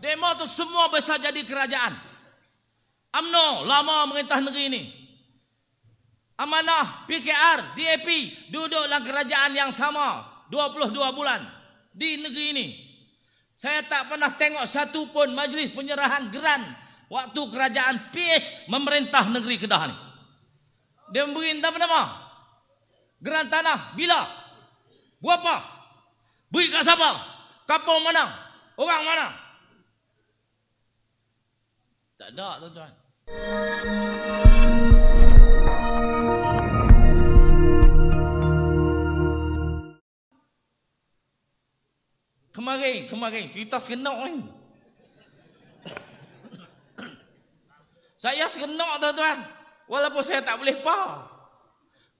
Demo tu semua besar jadi kerajaan. Amno lama memerintah negeri ini. Amanah, PKR, DAP duduk dalam kerajaan yang sama 22 bulan di negeri ini. Saya tak pernah tengok satu pun majlis penyerahan geran waktu kerajaan PH memerintah negeri Kedah ni. Dia memberi entah nama geran tanah bila? Buat apa? Beri kat siapa? Kapal mana? Orang mana? Tak ada tuan-tuan. Kemarin, kemarin cerita serenak kan. saya serenak tuan-tuan. Walaupun saya tak boleh pa.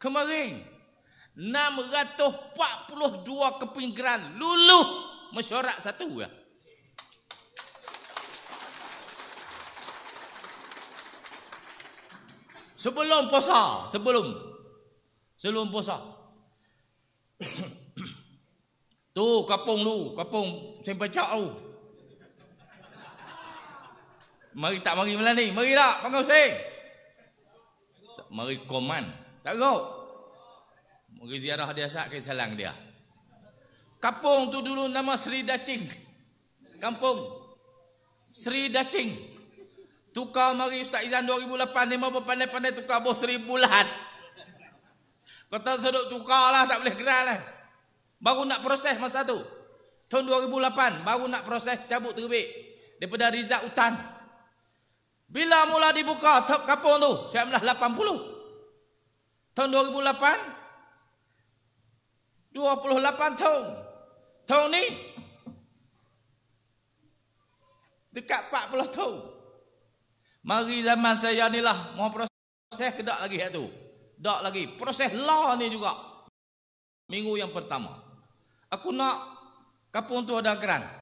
Kemarin 642 keping geran luluh mesyuarat satu ya. Sebelum puasa, sebelum sebelum puasa. tu kapung tu, kapung sampai cak tu. Mari tak mari malam ni, mari tak panggil sing. Mari komen. tak go. Mari ziarah dia sat ke selang dia. Kapung tu dulu nama Sri Dacing. Kampung Sri Dacing. Tukar mari Ustaz Izan 2008 ni mau pandai-pandai tukar bos seribulan. Kata sedut tukar lah tak boleh kenal lah. Baru nak proses masa tu. Tahun 2008 baru nak proses cabut terbit. Daripada Rizal Utan. Bila mula dibuka top kapung tu? 1980. Tahun 2008? 28 tahun. Tahun ni? Dekat 40 tahun. Mari zaman saya ni lah. Mau proses ke tak lagi tu, Tak lagi. Proses lah ni juga. Minggu yang pertama. Aku nak kapung tu ada keran.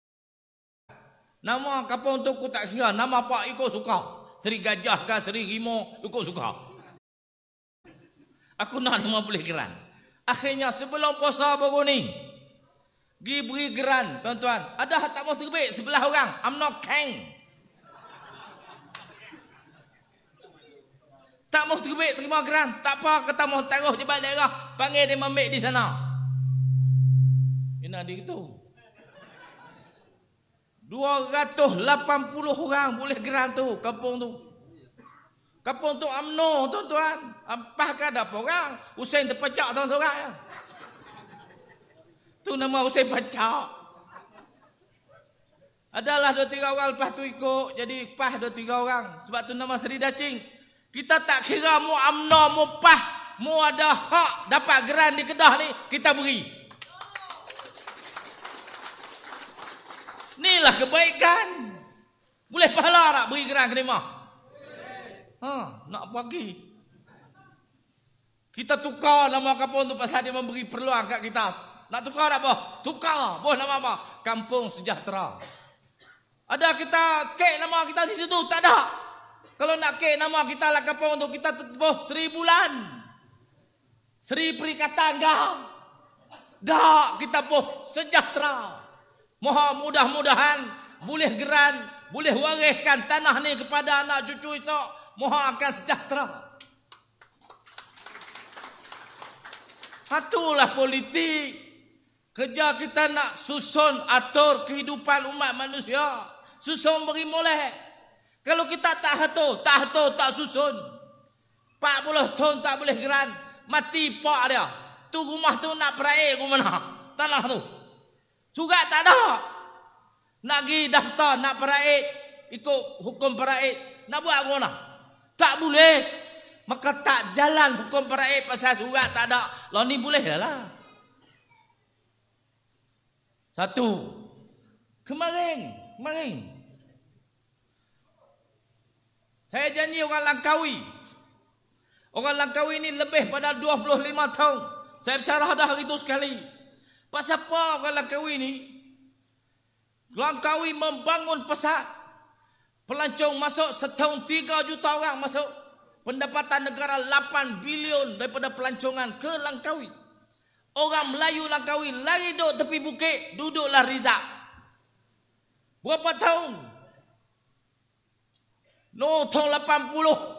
Nama kapung tu aku tak kira. Nama Pak aku suka. Seri gajah ke seri rimau aku suka. Aku nak nama boleh keran. Akhirnya sebelum puasa baru ni. Pergi beri geran tuan-tuan. Ada tak mahu terbit sebelah orang. I'm not king. Tak mau terbit terima geran. Tak apa kata mau taruh di bawah daerah. Panggil dia memik di sana. Kena dia itu. 280 orang boleh geran tu kampung tu. Kampung tu amno tuan-tuan. Empah kan ada orang. Usain terpecak seorang-seorang. Ya. Tu nama Usain pecak. Adalah dua tiga orang lepas tu ikut. Jadi pah dua tiga orang. Sebab tu nama Seri Dacing. Kita tak kira mu amna, mu pah, mu ada hak dapat geran di Kedah ni, kita beri. Inilah kebaikan. Boleh pahala tak beri geran ke rumah? Ha, nak pagi. Kita tukar nama kampung tu pasal dia memberi peluang kat kita. Nak tukar tak apa? Tukar. Boh nama apa? Kampung Sejahtera. Ada kita kek nama kita di situ? Tak ada. Kalau nak ke nama kita lah kapung tu kita tetepuh seri bulan. Seri perikatan enggak. Dak kita boh sejahtera. Moha mudah-mudahan boleh geran, boleh wariskan tanah ni kepada anak cucu esok. Moha akan sejahtera. Hatulah politik. Kerja kita nak susun atur kehidupan umat manusia. Susun beri molek. Kalau kita tak hato, tak hato, tak susun. 40 tahun tak boleh geran. Mati pak dia. Tu rumah tu nak peraih ke mana? Tanah tu. Surat tak ada. Nak pergi daftar, nak peraih. Ikut hukum peraih. Nak buat ke mana? Tak boleh. Maka tak jalan hukum peraih pasal juga tak ada. Lah ni boleh dah lah. Satu. Kemarin. Kemarin. Kemarin. Saya janji orang Langkawi. Orang Langkawi ini lebih pada 25 tahun. Saya bicara dah hari itu sekali. Pasal apa orang Langkawi ini? Langkawi membangun pesat. Pelancong masuk setahun 3 juta orang masuk. Pendapatan negara 8 bilion daripada pelancongan ke Langkawi. Orang Melayu Langkawi lari duduk tepi bukit, duduklah Rizal. Berapa tahun Nuh tahun 80.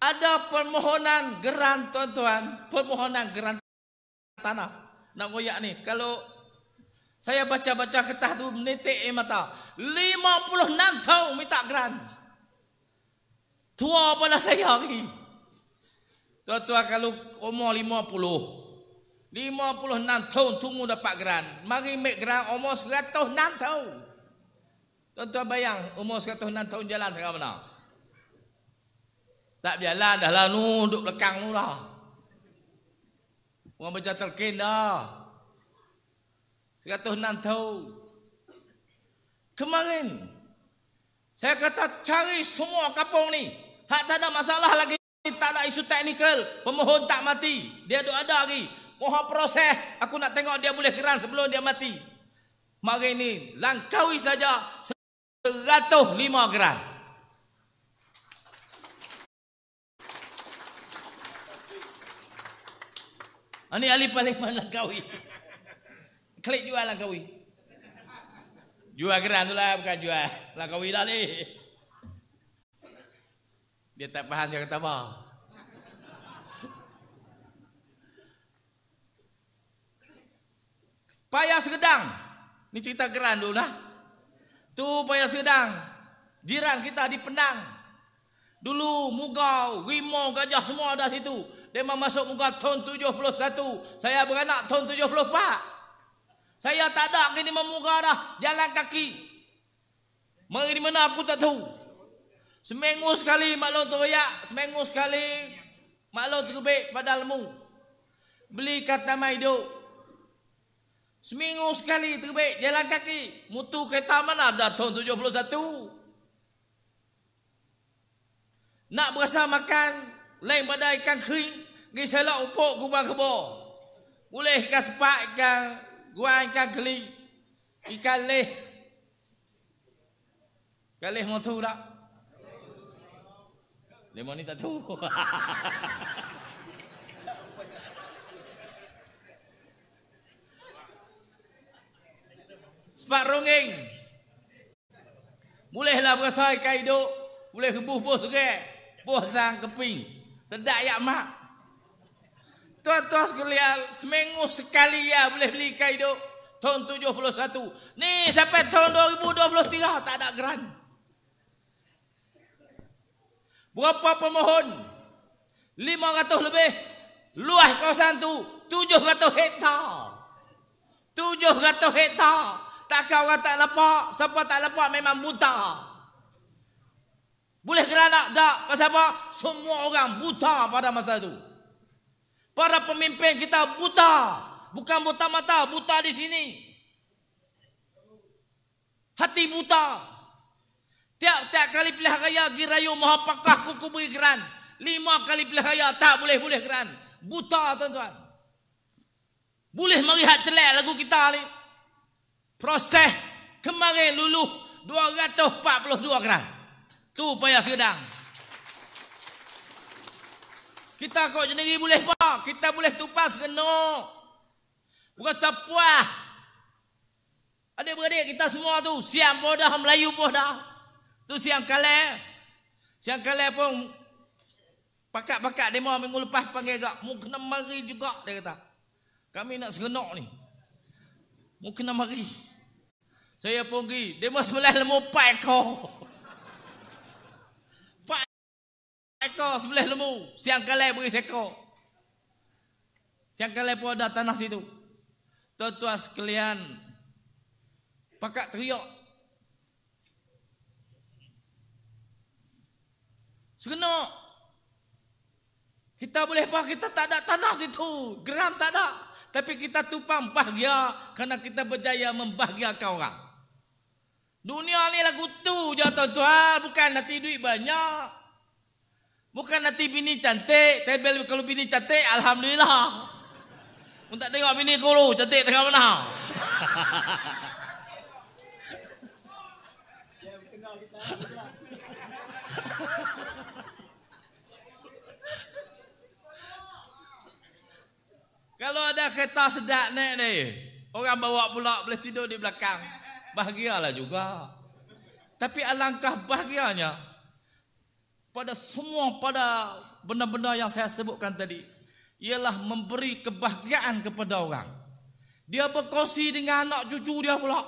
Ada permohonan geran tuan-tuan. Permohonan geran tanah. Nak goyak ni. Kalau saya baca-baca kertas tu menitik air mata. 56 tahun minta geran. Tua pada saya hari. Tuan-tuan kalau umur 50. 56 tahun tunggu dapat geran. Mari make geran umur 106 tahun. Tuan-tuan bayang umur 106 tahun jalan tengah mana? Tak jalan dah lah nu duduk belakang nu lah. Orang baca terkin dah. 106 tahun. Kemarin saya kata cari semua kapung ni. Hak tak ada masalah lagi. Tak ada isu teknikal. Pemohon tak mati. Dia duduk ada lagi. Mohon proses. Aku nak tengok dia boleh keran sebelum dia mati. Mari ni langkawi saja lima gram. Ini ah, ahli paling mana kawi? Klik jual lah kawi. Jual geran tu lah bukan jual. Lah kawi lah ni. Dia tak faham saya kata apa. Payah segedang. Ini cerita geran dulu lah. Tu payah sedang. Jiran kita di Penang. Dulu muka, Rimau, Gajah semua ada situ. Dia masuk muka tahun 71. Saya beranak tahun 74. Saya tak ada kini memugau dah. Jalan kaki. Mari di mana aku tak tahu. Seminggu sekali maklum teriak. Seminggu sekali maklum terbaik padalmu. Beli kat nama Seminggu sekali terbaik jalan kaki. Mutu kereta mana ada tahun 71. Nak berasa makan lain pada ikan kering, pergi selak upuk kubang kebo. Boleh ikan sepak, ikan guan, ikan keli, ikan leh. Ikan leh mutu tak? Lemon ni tak tahu. sebab Rongeng, Bolehlah berasai kaido, boleh kebuh rebuh sorang. Buh sang keping. Sedak yak mak. Tuan-tuan sekalian, seminggu sekali ya boleh beli kaido tahun 71. Ni sampai tahun 2023 tak ada geran. Berapa pemohon? 500 lebih. Luas kawasan tu 700 hektar. 700 hektar. Takkan orang tak lepak? Siapa tak lepak memang buta. Boleh kerana tak? Pasal apa? Semua orang buta pada masa itu. Para pemimpin kita buta. Bukan buta mata, buta di sini. Hati buta. Tiap-tiap kali pilih raya, girayu maha pakah kuku beri keran. Lima kali pilih raya, tak boleh-boleh keran. Buta tuan-tuan. Boleh melihat celek lagu kita ni. Proses kemarin lulu 242 gram. Tu payah sedang. Kita kok sendiri boleh apa? Kita boleh tupas kena. bukan puas. Adik-beradik kita semua tu siang bodoh Melayu pun dah. Tu siang kale. Siang kale pun pakak-pakak demo minggu lepas panggil gak mu kena mari juga dia kata. Kami nak serenok ni. Mu kena mari. Saya pergi, dia mesti boleh lemu pai kau. Pai kau sebelah lemu, siang kalai pergi seko. Siang kalai pun ada tanah situ. Tuan-tuan sekalian, pakak teriak. Sekena. Kita boleh pak kita tak ada tanah situ. Geram tak ada. Tapi kita tumpang bahagia kerana kita berjaya membahagiakan orang. Dunia ni lagu tu je tuan-tuan. Bukan nanti duit banyak. Bukan nanti bini cantik. Tebel kalau bini cantik, Alhamdulillah. Minta tengok bini kulu, cantik tengah mana. Kalau ada kereta sedap naik ni, orang bawa pula boleh tidur di belakang bahagialah juga. Tapi alangkah bahagianya pada semua pada benda-benda yang saya sebutkan tadi ialah memberi kebahagiaan kepada orang. Dia berkongsi dengan anak cucu dia pula.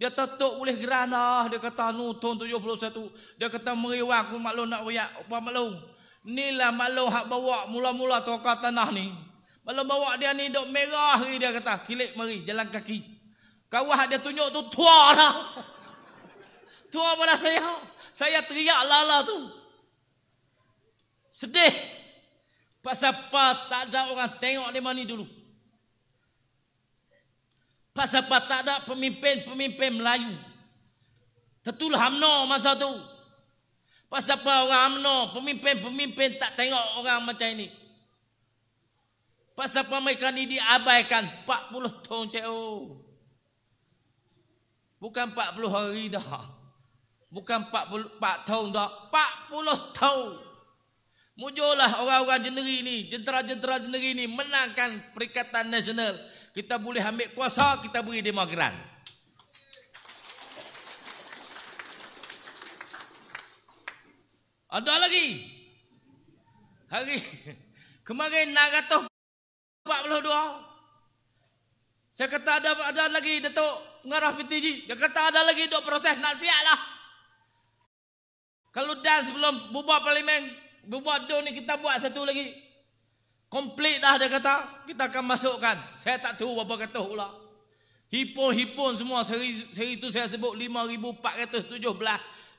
Dia tertuk boleh gerana, dia kata nu tahun 71, dia kata meriwang aku maklum nak riak, apa maklum. Inilah maklum hak bawa mula-mula tokah tanah ni. Maklum bawa dia ni dok merah dia kata, kilik mari jalan kaki. Kawah dia tunjuk tu tua lah. Tua pada saya. Saya teriak lala tu. Sedih. Pasal apa tak ada orang tengok dia mana dulu. Pasal apa tak ada pemimpin-pemimpin Melayu. Tetul hamno masa tu. Pasal apa orang hamno, pemimpin-pemimpin tak tengok orang macam ini. Pasal apa mereka ini diabaikan 40 tahun cik. Oh. Bukan 40 hari dah. Bukan 40 4 tahun dah, 40 tahun. Mujurlah orang-orang jeneri ni, jentera-jentera jeneri ni menangkan perikatan nasional. Kita boleh ambil kuasa, kita beri demokran. Ada lagi. Hari kemarin 942 saya kata ada ada lagi Datuk Pengarah PTG. Dia kata ada lagi dok proses nak siap lah. Kalau dan sebelum bubar parlimen, bubar do ni kita buat satu lagi. Komplit dah dia kata, kita akan masukkan. Saya tak tahu apa kata pula. Hipon-hipon semua seri seri tu saya sebut 5417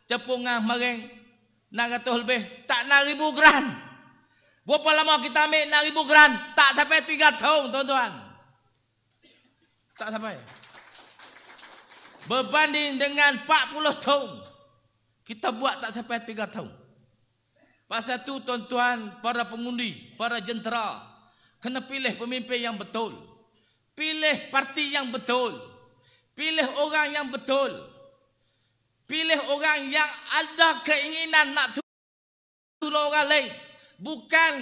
cepungan mereng 600 lebih tak ribu gram. Berapa lama kita ambil ribu gram? Tak sampai 3 tahun tuan-tuan. Tak sampai. Berbanding dengan 40 tahun. Kita buat tak sampai 3 tahun. Pasal tu tuan-tuan, para pengundi, para jentera. Kena pilih pemimpin yang betul. Pilih parti yang betul. Pilih orang yang betul. Pilih orang yang ada keinginan nak tolong orang lain. Bukan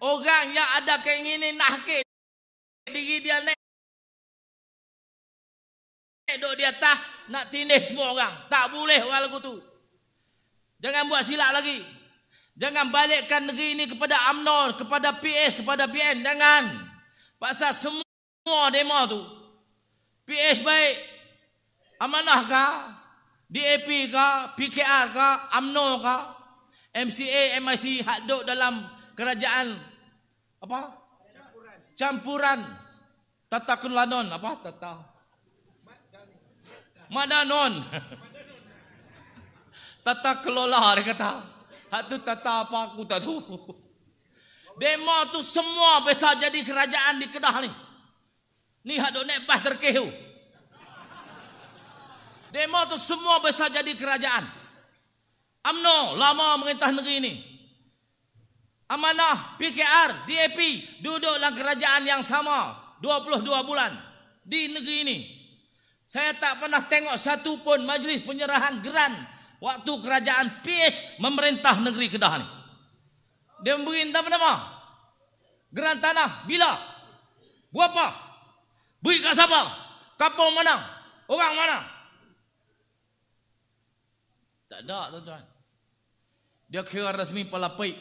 orang yang ada keinginan nak hakir diri dia ni duduk di atas nak tindih semua orang. Tak boleh orang tu. Jangan buat silap lagi. Jangan balikkan negeri ini kepada UMNO, kepada PS, kepada BN. Jangan. Pasal semua demo tu. PS baik. Amanah kah? DAP kah? PKR kah? UMNO kah? MCA, MIC hak duduk dalam kerajaan apa? Campuran. Campuran. Tata Kelanon apa? Tata. Madanon. Tata kelola dia kata. Hak tu tata apa aku tak tahu. Demo tu semua besar jadi kerajaan di Kedah ni. Ni hak dok naik bas terkeh Demo tu semua besar jadi kerajaan. AMNO lama memerintah negeri ni. Amanah, PKR, DAP duduk dalam kerajaan yang sama 22 bulan di negeri ini. Saya tak pernah tengok satu pun majlis penyerahan geran waktu kerajaan PS memerintah negeri Kedah ni. Dia memberi entah nama geran tanah bila? Buat apa? Beri kat siapa? Kampung mana? Orang mana? Tak ada tuan-tuan. Dia kira resmi pala peik.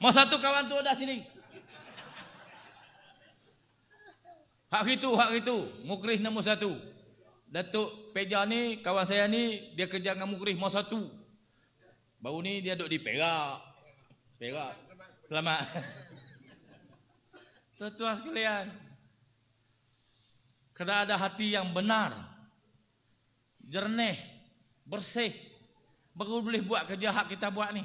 Masa tu kawan tu ada sini. Hak itu, hak itu. Mukrih nombor satu. Datuk Peja ni, kawan saya ni, dia kerja dengan Mukrih nombor satu. Baru ni dia duduk di Perak. Perak. Selamat. Tuan-tuan sekalian. Kena ada hati yang benar. Jernih. Bersih. Baru boleh buat kerja hak kita buat ni.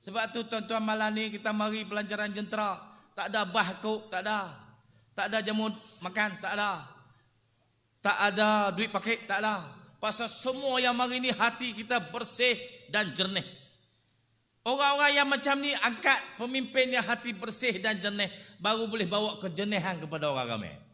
Sebab tu tuan-tuan malam ni kita mari pelancaran jentera. Tak ada bah tak ada. Tak ada. Tak ada jamu makan, tak ada. Tak ada duit pakai, tak ada. Pasal semua yang mari ni hati kita bersih dan jernih. Orang-orang yang macam ni angkat pemimpin yang hati bersih dan jernih. Baru boleh bawa kejernihan kepada orang ramai.